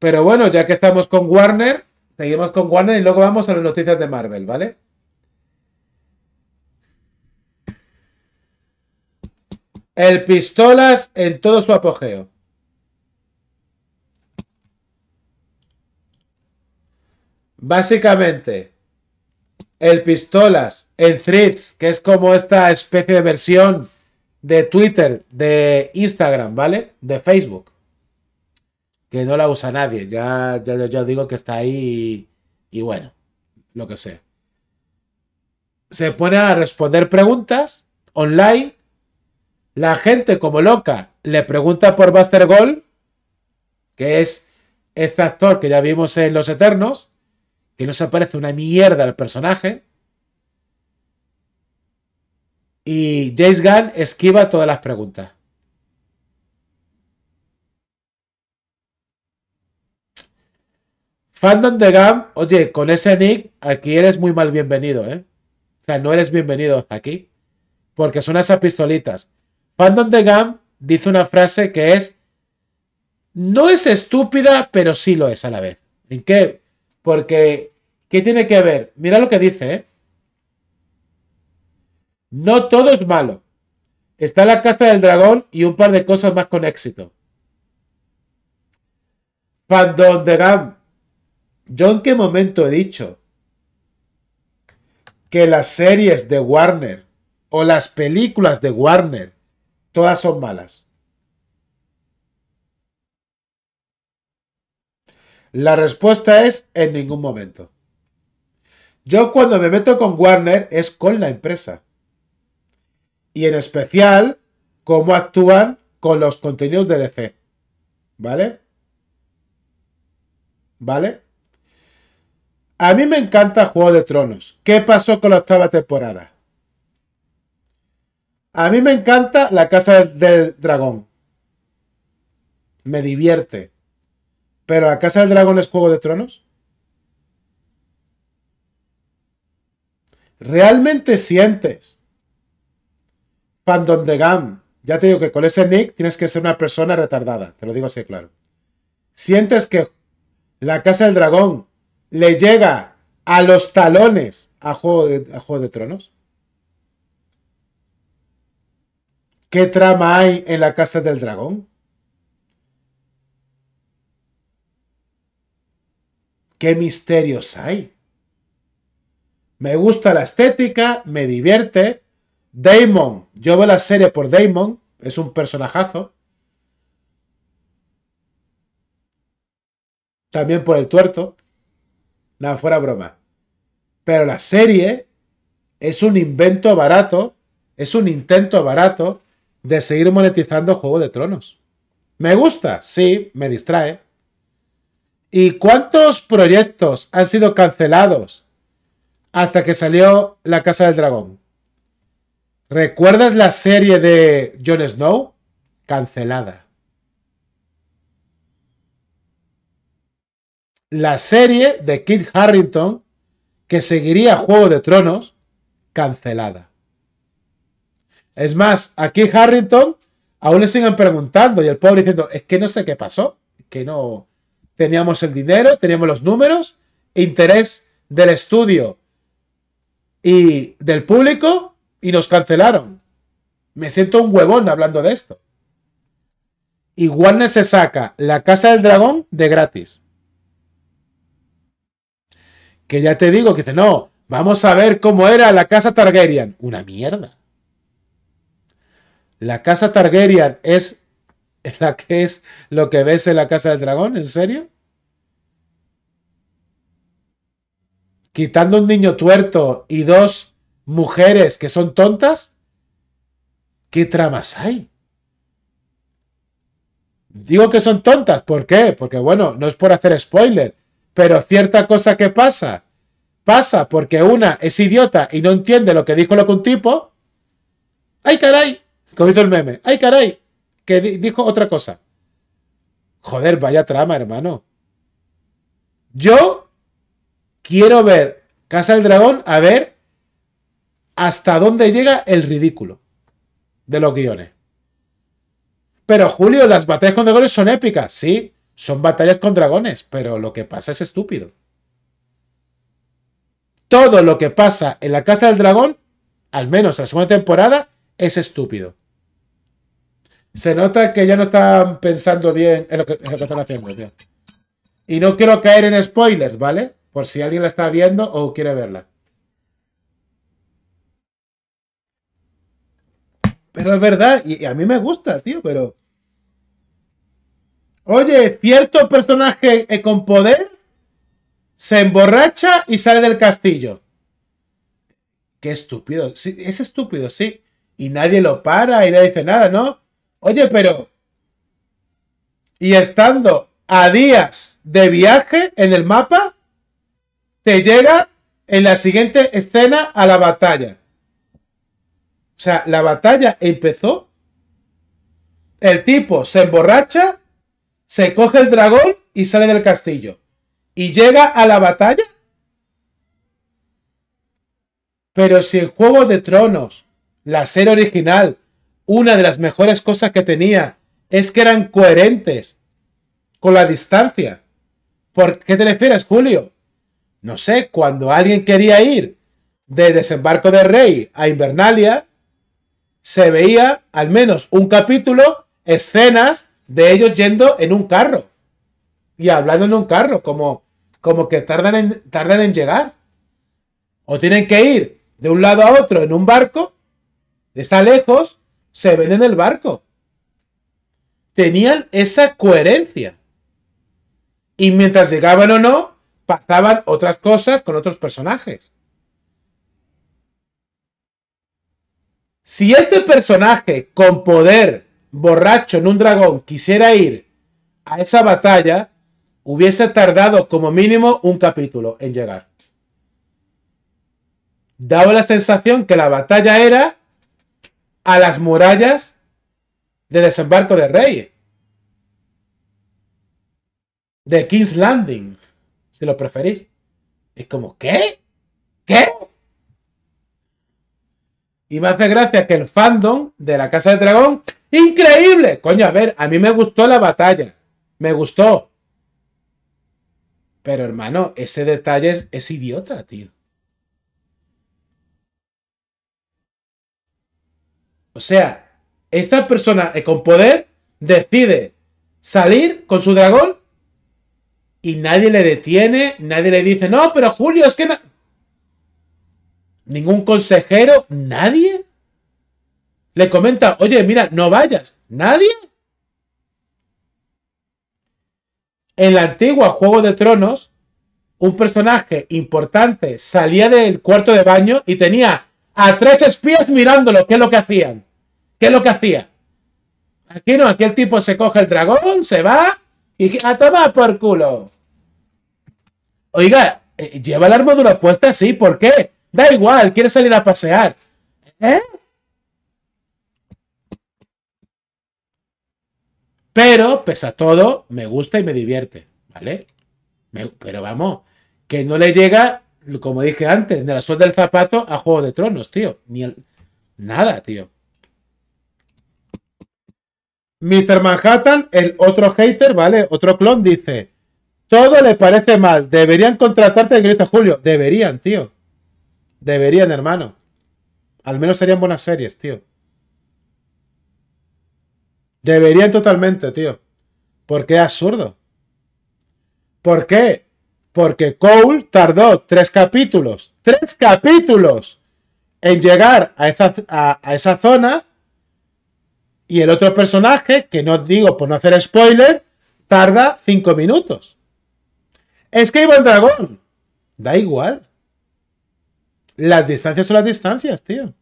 Pero bueno, ya que estamos con Warner, seguimos con Warner y luego vamos a las noticias de Marvel, ¿vale? El pistolas en todo su apogeo. Básicamente, el pistolas en threads, que es como esta especie de versión de Twitter, de Instagram, ¿vale? De Facebook que no la usa nadie. Ya, ya, digo que está ahí y, bueno, lo que sea. Se pone a responder preguntas online. La gente como loca le pregunta por Buster Gold, que es este actor que ya vimos en Los Eternos, que no se parece una mierda al personaje. Y Jace Gunn esquiva todas las preguntas. Fandom de Gam, oye, con ese nick aquí eres muy mal bienvenido, ¿eh? O sea, no eres bienvenido aquí. Porque son esas pistolitas. Fandom de Gam dice una frase que es. No es estúpida, pero sí lo es a la vez. ¿En qué? Porque. ¿Qué tiene que ver? Mira lo que dice, ¿eh? No todo es malo. Está la casa del dragón y un par de cosas más con éxito. Fandom de Gam ¿Yo en qué momento he dicho que las series de Warner o las películas de Warner todas son malas? La respuesta es en ningún momento. Yo cuando me meto con Warner es con la empresa. Y en especial cómo actúan con los contenidos de DC. ¿Vale? ¿Vale? A mí me encanta Juego de Tronos. ¿Qué pasó con la octava temporada? A mí me encanta La Casa del Dragón. Me divierte. ¿Pero La Casa del Dragón es Juego de Tronos? ¿Realmente sientes? Fandom de Ya te digo que con ese nick tienes que ser una persona retardada. Te lo digo así claro. ¿Sientes que La Casa del Dragón le llega a los talones a Juego de, Tronos? ¿Qué trama hay en la Casa del Dragón? ¿Qué misterios hay? Me gusta la estética, me divierte. Damon, yo veo la serie por Damon, es un personajazo. También por el tuerto. Nada, fuera broma. Pero la serie es un invento barato, es un intento barato de seguir monetizando Juego de Tronos. Me gusta, sí, me distrae. ¿Y cuántos proyectos han sido cancelados hasta que salió La Casa del Dragón? ¿Recuerdas la serie de Jon Snow? Cancelada. la serie de Kit Harrington que seguiría Juego de Tronos cancelada. Es más, a Kit Harrington aún le siguen preguntando y el pobre diciendo, es que no sé qué pasó, que no teníamos el dinero, teníamos los números, interés del estudio y del público y nos cancelaron. Me siento un huevón hablando de esto. Y Warner se saca la Casa del Dragón de gratis que ya te digo que dice, no, vamos a ver cómo era la casa Targaryen. Una mierda. La casa Targaryen es la que es lo que ves en la casa del dragón, ¿en serio? Quitando un niño tuerto y dos mujeres que son tontas, ¿qué tramas hay? Digo que son tontas, ¿por qué? Porque bueno, no es por hacer spoiler, pero cierta cosa que pasa, pasa porque una es idiota y no entiende lo que dijo lo que un tipo. ¡Ay, caray! Como hizo el meme. ¡Ay, caray! Que dijo otra cosa. Joder, vaya trama, hermano. Yo quiero ver Casa del Dragón a ver hasta dónde llega el ridículo de los guiones. Pero Julio, las batallas con dragones son épicas, sí. Son batallas con dragones, pero lo que pasa es estúpido. Todo lo que pasa en la Casa del Dragón, al menos la segunda temporada, es estúpido. Se nota que ya no están pensando bien en lo que, están haciendo. Y no quiero caer en spoilers, ¿vale? Por si alguien la está viendo o quiere verla. Pero es verdad, y a mí me gusta, tío, pero Oye, cierto personaje eh, con poder se emborracha y sale del castillo. Qué estúpido. Sí, es estúpido, sí. Y nadie lo para y nadie dice nada, ¿no? Oye, pero. Y estando a días de viaje en el mapa, te llega en la siguiente escena a la batalla. O sea, la batalla empezó. El tipo se emborracha se coge el dragón y sale del castillo. Y llega a la batalla. Pero si el Juego de Tronos, la serie original, una de las mejores cosas que tenía es que eran coherentes con la distancia. ¿Por qué te refieres, Julio? No sé, cuando alguien quería ir de desembarco de rey a Invernalia, se veía al menos un capítulo, escenas de ellos yendo en un carro y hablando en un carro, como, como que tardan en, tardan en llegar. O tienen que ir de un lado a otro en un barco, está lejos, se ven en el barco. Tenían esa coherencia. Y mientras llegaban o no, pasaban otras cosas con otros personajes. Si este personaje con poder borracho en un dragón, quisiera ir a esa batalla, hubiese tardado como mínimo un capítulo en llegar. Daba la sensación que la batalla era a las murallas de desembarco de rey, De King's Landing, si lo preferís. Es como, ¿qué? ¿Qué? Y me hace gracia que el fandom de la Casa del Dragón Increíble. Coño, a ver, a mí me gustó la batalla. Me gustó. Pero hermano, ese detalle es, idiota, tío. O sea, esta persona eh, con poder decide salir con su dragón y nadie le detiene, nadie le dice, no, pero Julio, es que... Ningún consejero, nadie. Le comenta, oye, mira, no vayas. ¿Nadie? En la antigua Juego de Tronos, un personaje importante salía del cuarto de baño y tenía a tres espías mirándolo. ¿Qué es lo que hacían? ¿Qué es lo que hacía? Aquí no, aquí el tipo se coge el dragón, se va y a tomar por culo. Oiga, eh, lleva la armadura puesta ¿sí? ¿por qué? Da igual, quiere salir a pasear. ¿Eh? Pero, pese a todo, me gusta y me divierte, ¿vale? pero vamos, que no le llega, como dije antes, de la suelta del zapato a Juego de Tronos, tío. Ni el, nada, tío. Mr. Manhattan, el otro hater, ¿vale? Otro clon dice, todo le parece mal, deberían contratarte en Grito Julio. Deberían, tío. Deberían, hermano. Al menos serían buenas series, tío. Deberían totalmente, tío. Porque es absurdo. ¿Por qué? Porque Cole tardó tres capítulos, tres capítulos en llegar a esa, a, esa zona. Y el otro personaje, que no digo por no hacer spoiler, tarda cinco minutos. Es que iba el dragón. Da igual. Las distancias son las distancias, tío.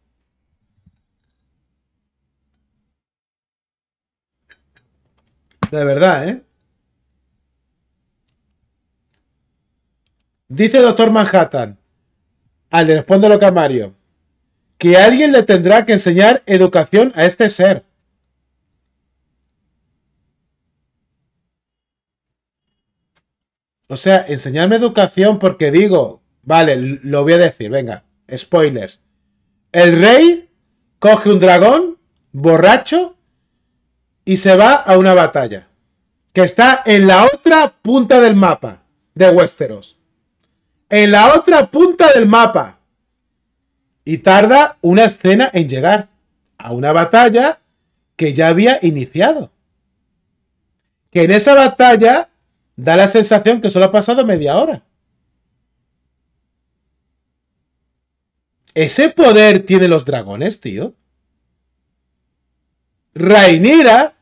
De verdad, ¿eh? Dice Doctor Manhattan, al responde lo Camario, que alguien le tendrá que enseñar educación a este ser. O sea, enseñarme educación porque digo, vale, lo voy a decir, venga, spoilers. El rey coge un dragón borracho y se va a una batalla que está en la otra punta del mapa de Westeros. En la otra punta del mapa. Y tarda una escena en llegar a una batalla que ya había iniciado. Que en esa batalla da la sensación que solo ha pasado media hora. Ese poder tiene los dragones, tío. Rainira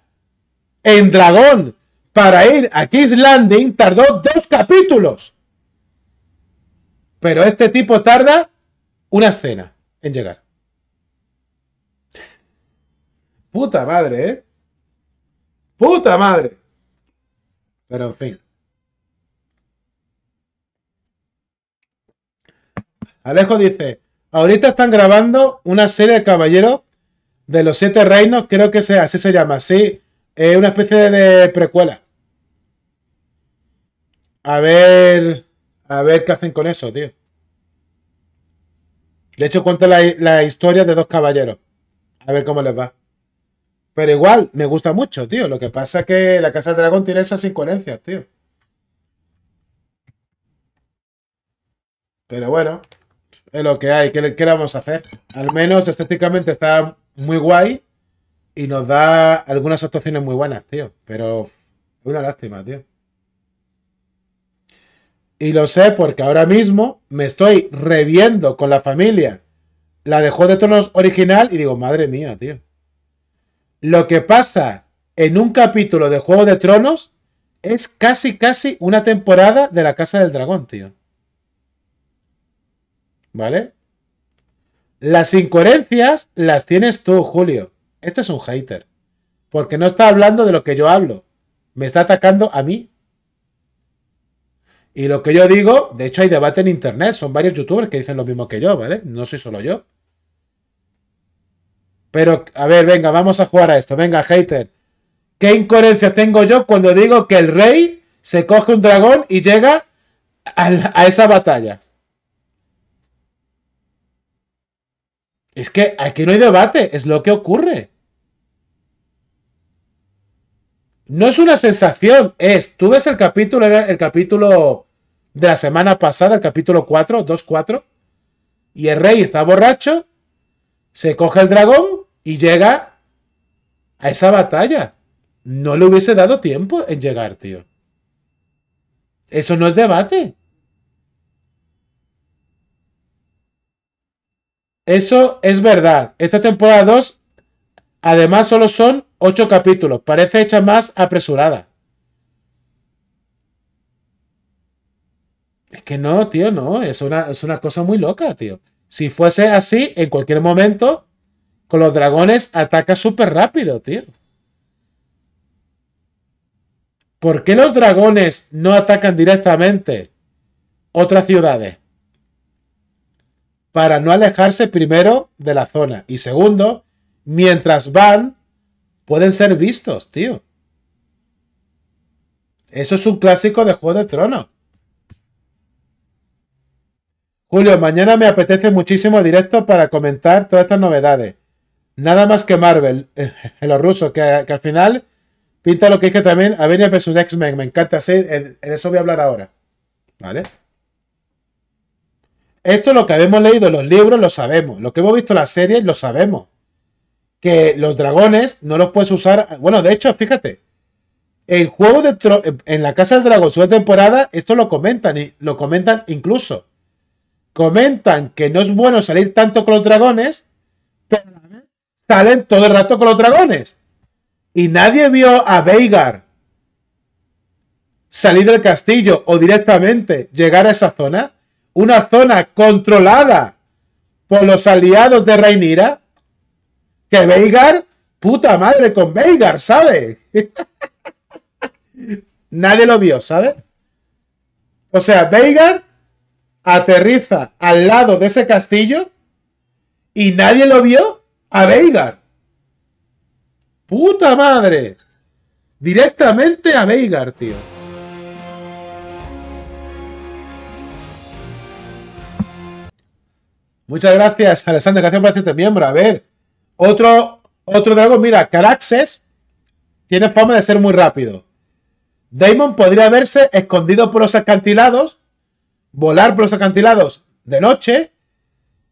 en dragón para ir a King's Landing tardó dos capítulos. Pero este tipo tarda una escena en llegar. Puta madre, ¿eh? Puta madre. Pero en fin. Alejo dice, ahorita están grabando una serie de caballeros de los siete reinos, creo que sea, así se llama, sí. Es una especie de precuela. A ver. A ver qué hacen con eso, tío. De hecho, cuento la, historia de dos caballeros. A ver cómo les va. Pero igual, me gusta mucho, tío. Lo que pasa es que la Casa del Dragón tiene esas incoherencias, tío. Pero bueno, es lo que hay. ¿Qué, qué le vamos a hacer? Al menos estéticamente está muy guay. Y nos da algunas actuaciones muy buenas, tío. Pero una lástima, tío. Y lo sé porque ahora mismo me estoy reviendo con la familia. La Juego de Tronos original y digo, madre mía, tío. Lo que pasa en un capítulo de Juego de Tronos es casi, casi una temporada de la Casa del Dragón, tío. ¿Vale? Las incoherencias las tienes tú, Julio. Este es un hater. Porque no está hablando de lo que yo hablo. Me está atacando a mí. Y lo que yo digo, de hecho hay debate en internet. Son varios youtubers que dicen lo mismo que yo, ¿vale? No soy solo yo. Pero, a ver, venga, vamos a jugar a esto. Venga, hater. ¿Qué incoherencia tengo yo cuando digo que el rey se coge un dragón y llega a, esa batalla? Es que aquí no hay debate, es lo que ocurre. No es una sensación, es, tú ves el capítulo, el capítulo de la semana pasada, el capítulo 4, 2-4, y el rey está borracho, se coge el dragón y llega a esa batalla. No le hubiese dado tiempo en llegar, tío. Eso no es debate. Eso es verdad. Esta temporada 2, además, solo son 8 capítulos. Parece hecha más apresurada. Es que no, tío, no. Es una, es una cosa muy loca, tío. Si fuese así, en cualquier momento, con los dragones ataca súper rápido, tío. ¿Por qué los dragones no atacan directamente otras ciudades? para no alejarse primero de la zona. Y segundo, mientras van, pueden ser vistos, tío. Eso es un clásico de Juego de trono. Julio, mañana me apetece muchísimo directo para comentar todas estas novedades. Nada más que Marvel, en los rusos, que, al final pinta lo que es que también Avengers vs X-Men. Me encanta, sí, de eso voy a hablar ahora. ¿Vale? Esto lo que habíamos leído en los libros, lo sabemos. Lo que hemos visto en las series, lo sabemos. Que los dragones no los puedes usar. Bueno, de hecho, fíjate. El juego de en la Casa del Dragón, su temporada, esto lo comentan y lo comentan incluso. Comentan que no es bueno salir tanto con los dragones, pero salen todo el rato con los dragones. Y nadie vio a Veigar salir del castillo o directamente llegar a esa zona una zona controlada por los aliados de Reinira, que Veigar, puta madre con Veigar, ¿sabes? Nadie lo vio, ¿sabes? O sea, Veigar aterriza al lado de ese castillo y nadie lo vio a Veigar. Puta madre. Directamente a Veigar, tío. Muchas gracias, Alexander. Gracias por hacerte miembro. A ver, otro, otro dragón. Mira, Caraxes tiene fama de ser muy rápido. Damon podría verse escondido por los acantilados, volar por los acantilados de noche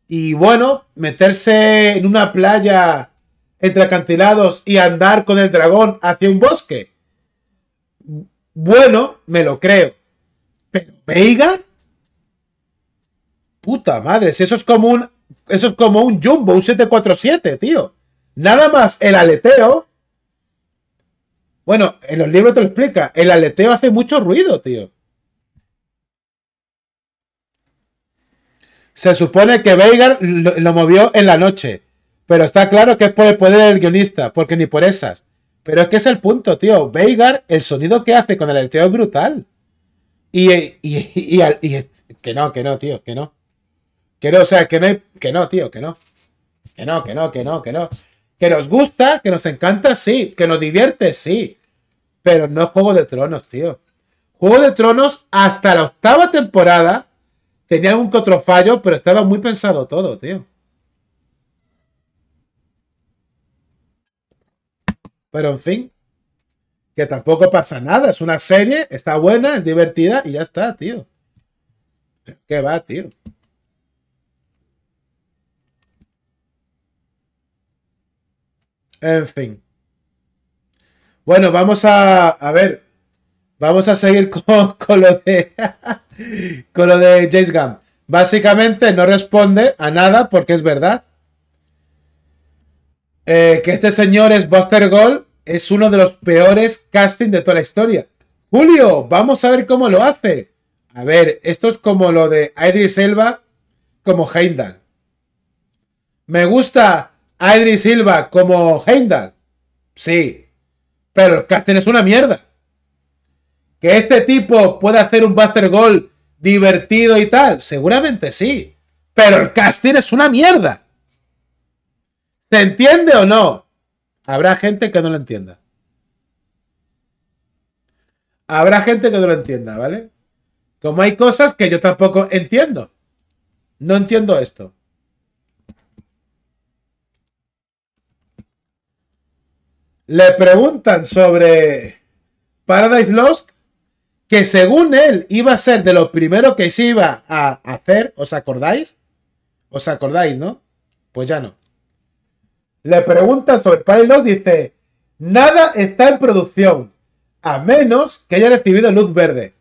y, bueno, meterse en una playa entre acantilados y andar con el dragón hacia un bosque. Bueno, me lo creo. Pero Veigar Puta madre, si eso es como un. Eso es como un jumbo, un 747, tío. Nada más el aleteo. Bueno, en los libros te lo explica. El aleteo hace mucho ruido, tío. Se supone que Veigar lo, movió en la noche. Pero está claro que es por el poder del guionista, porque ni por esas. Pero es que es el punto, tío. Veigar, el sonido que hace con el aleteo es brutal. y, que no, que no, tío, que no. Que no, o sea, que no, no, tío, que no. Que no, que no, que no, que no. Que nos gusta, que nos encanta, sí. Que nos divierte, sí. Pero no Juego de Tronos, tío. Juego de Tronos hasta la octava temporada tenía algún que otro fallo, pero estaba muy pensado todo, tío. Pero en fin, que tampoco pasa nada. Es una serie, está buena, es divertida y ya está, tío. ¿Qué va, tío? En fin. Bueno, vamos a, a ver. Vamos a seguir con, lo de con lo de James Gunn. Básicamente no responde a nada porque es verdad. Eh, que este señor es Buster Gold es uno de los peores casting de toda la historia. Julio, vamos a ver cómo lo hace. A ver, esto es como lo de Idris Elba como Heimdall. Me gusta Aydri Silva como Heimdall. Sí. Pero el casting es una mierda. Que este tipo pueda hacer un Buster Goal divertido y tal. Seguramente sí. Pero el casting es una mierda. ¿Se entiende o no? Habrá gente que no lo entienda. Habrá gente que no lo entienda, ¿vale? Como hay cosas que yo tampoco entiendo. No entiendo esto. le preguntan sobre Paradise Lost, que según él iba a ser de lo primero que se iba a hacer, ¿os acordáis? ¿Os acordáis, no? Pues ya no. Le preguntan sobre Paradise Lost, dice, nada está en producción, a menos que haya recibido luz verde.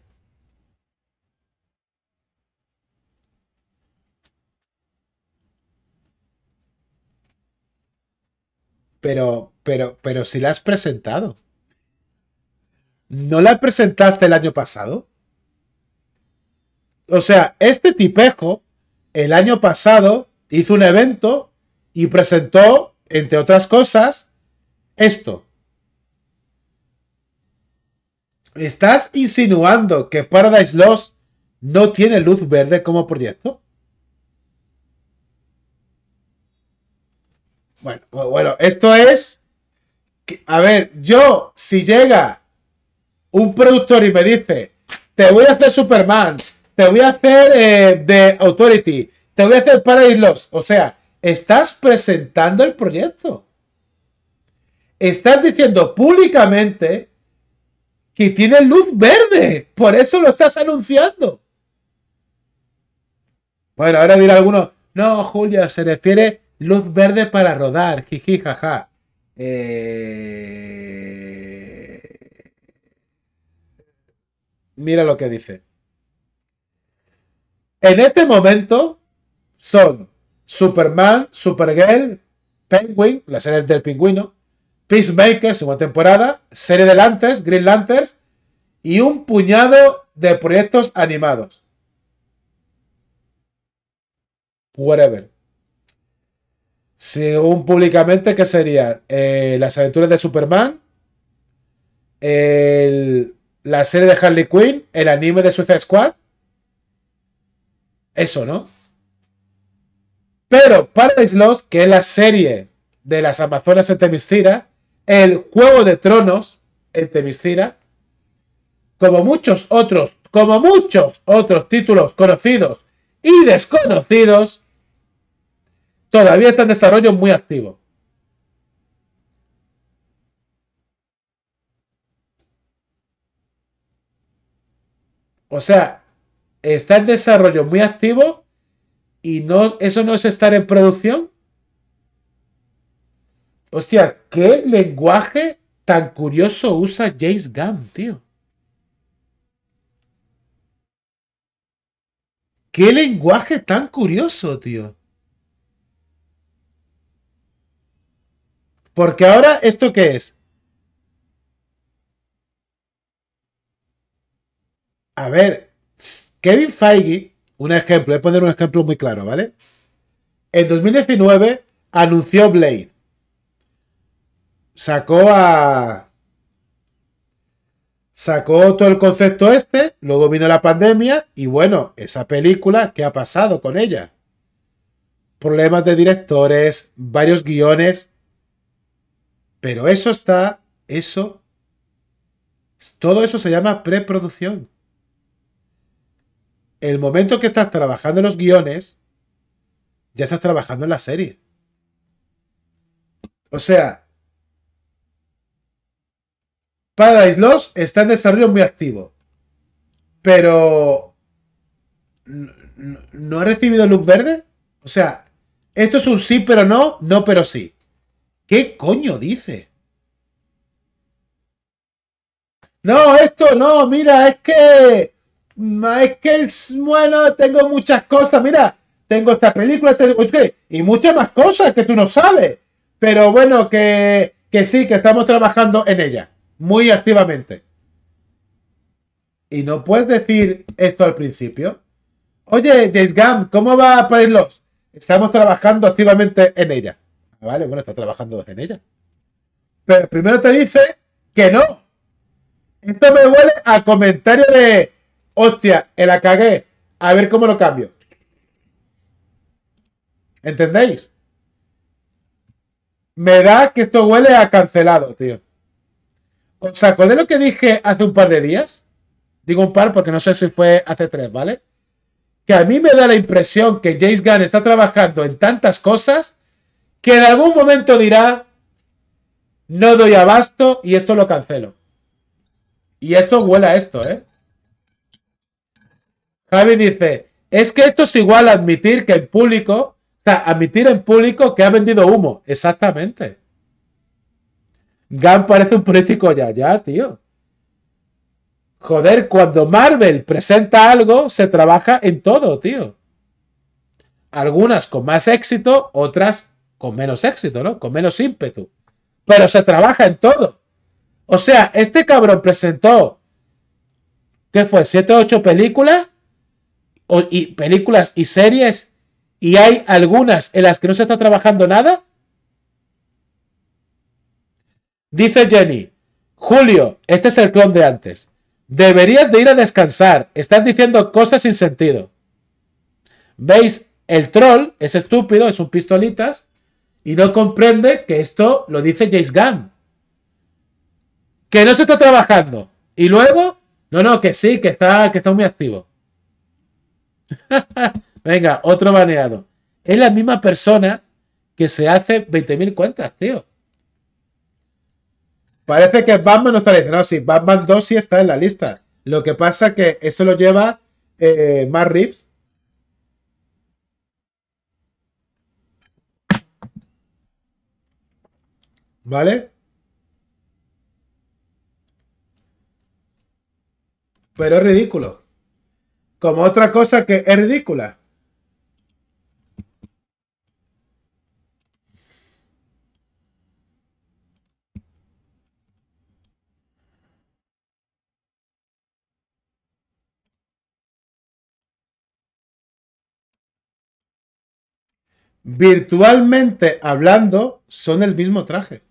pero, pero, pero si la has presentado. ¿No la presentaste el año pasado? O sea, este tipejo el año pasado hizo un evento y presentó, entre otras cosas, esto. ¿Estás insinuando que Paradise Lost no tiene luz verde como proyecto? Bueno, bueno, esto es. A ver, yo, si llega un productor y me dice, te voy a hacer Superman, te voy a hacer eh, The Authority, te voy a hacer Paradise Lost. O sea, estás presentando el proyecto. Estás diciendo públicamente que tiene luz verde. Por eso lo estás anunciando. Bueno, ahora dirá alguno, no, Julia, se refiere Luz verde para rodar, jiji, jaja. Eh, mira lo que dice. En este momento son Superman, Supergirl, Penguin, la serie del pingüino, Peacemaker, segunda temporada, serie de Lanterns, Green Lanterns y un puñado de proyectos animados. Whatever según públicamente, que serían eh, las aventuras de Superman, la serie de Harley Quinn, el anime de Suicide Squad. Eso, ¿no? Pero Paradise Lost, que es la serie de las Amazonas en Temiscira, el Juego de Tronos en Temiscira, como muchos otros, como muchos otros títulos conocidos y desconocidos, Todavía está en desarrollo muy activo. O sea, está en desarrollo muy activo y no, eso no es estar en producción. Hostia, qué lenguaje tan curioso usa James Gunn, tío. Qué lenguaje tan curioso, tío. Porque ahora, ¿esto qué es? A ver, Kevin Feige, un ejemplo, voy a poner un ejemplo muy claro, ¿vale? En 2019 anunció Blade. Sacó a. Sacó todo el concepto este, luego vino la pandemia y bueno, esa película, ¿qué ha pasado con ella? Problemas de directores, varios guiones pero eso está, eso, todo eso se llama preproducción. El momento que estás trabajando en los guiones, ya estás trabajando en la serie. O sea, Paradise Lost está en desarrollo muy activo. Pero... ¿No, ha recibido luz verde? O sea, esto es un sí pero no, no pero sí. ¿Qué coño dice? No, esto no, mira, es que. Mm, es que, bueno, tengo muchas cosas. Mira, tengo esta película, y muchas más cosas que tú no sabes. Pero bueno, que, sí, que estamos trabajando en ella, muy activamente. Y no puedes decir esto al principio. Oye, James Gunn, ¿cómo va a Los? Estamos trabajando activamente en ella. Vale, bueno, está trabajando en ella. Pero primero te dice que no. Esto me huele a comentario de, hostia, el eh, la cagué. A ver cómo lo cambio. ¿Entendéis? Me da que esto huele a cancelado, tío. O sea acordáis lo que dije hace un par de días? Digo un par porque no sé si fue hace tres, ¿vale? Que a mí me da la impresión que James Gunn está trabajando en tantas cosas que en algún momento dirá, no doy abasto y esto lo cancelo. Y esto huele a esto, ¿eh? Javi dice, es que esto es igual a admitir que en público, o sea, admitir en público que ha vendido humo. Exactamente. Gant parece un político ya, ya, tío. Joder, cuando Marvel presenta algo, se trabaja en todo, tío. Algunas con más éxito, otras con menos éxito, ¿no? Con menos ímpetu. Pero se trabaja en todo. O sea, este cabrón presentó, ¿qué fue? ¿Siete, ocho películas? O, y, películas y series. Y hay algunas en las que no se está trabajando nada. Dice Jenny, Julio, este es el clon de antes. Deberías de ir a descansar. Estás diciendo cosas sin sentido. ¿Veis? El troll es estúpido, es un pistolitas. Y no comprende que esto lo dice Jace Gunn. Que no se está trabajando. Y luego, no, no, que sí, que está, que está muy activo. Venga, otro baneado. Es la misma persona que se hace 20.000 cuentas, tío. Parece que Batman no está en No, sí, Batman 2 sí está en la lista. Lo que pasa que eso lo lleva eh, ¿Vale? Pero es ridículo. Como otra cosa que es ridícula. virtualmente hablando, son el mismo traje.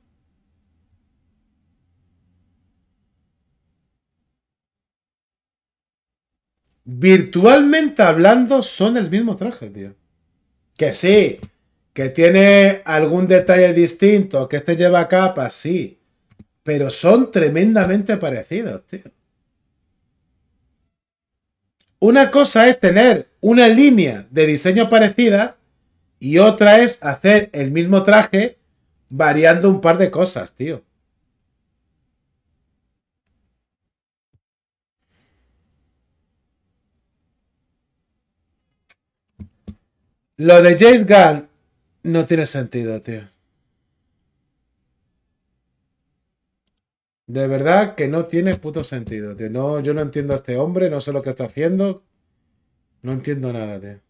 virtualmente hablando, son el mismo traje, tío. Que sí, que tiene algún detalle distinto, que este lleva capa, sí. Pero son tremendamente parecidos, tío. Una cosa es tener una línea de diseño parecida y otra es hacer el mismo traje variando un par de cosas, tío. Lo de James Gunn no tiene sentido, tío. De verdad que no tiene puto sentido, tío. No, yo no entiendo a este hombre, no sé lo que está haciendo. No entiendo nada, tío.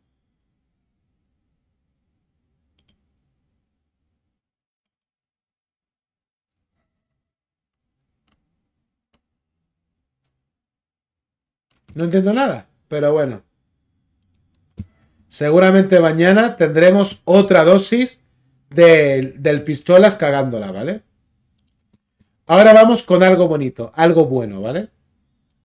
No entiendo nada, pero bueno seguramente mañana tendremos otra dosis del pistolas cagándola, ¿vale? Ahora vamos con algo bonito, algo bueno, ¿vale?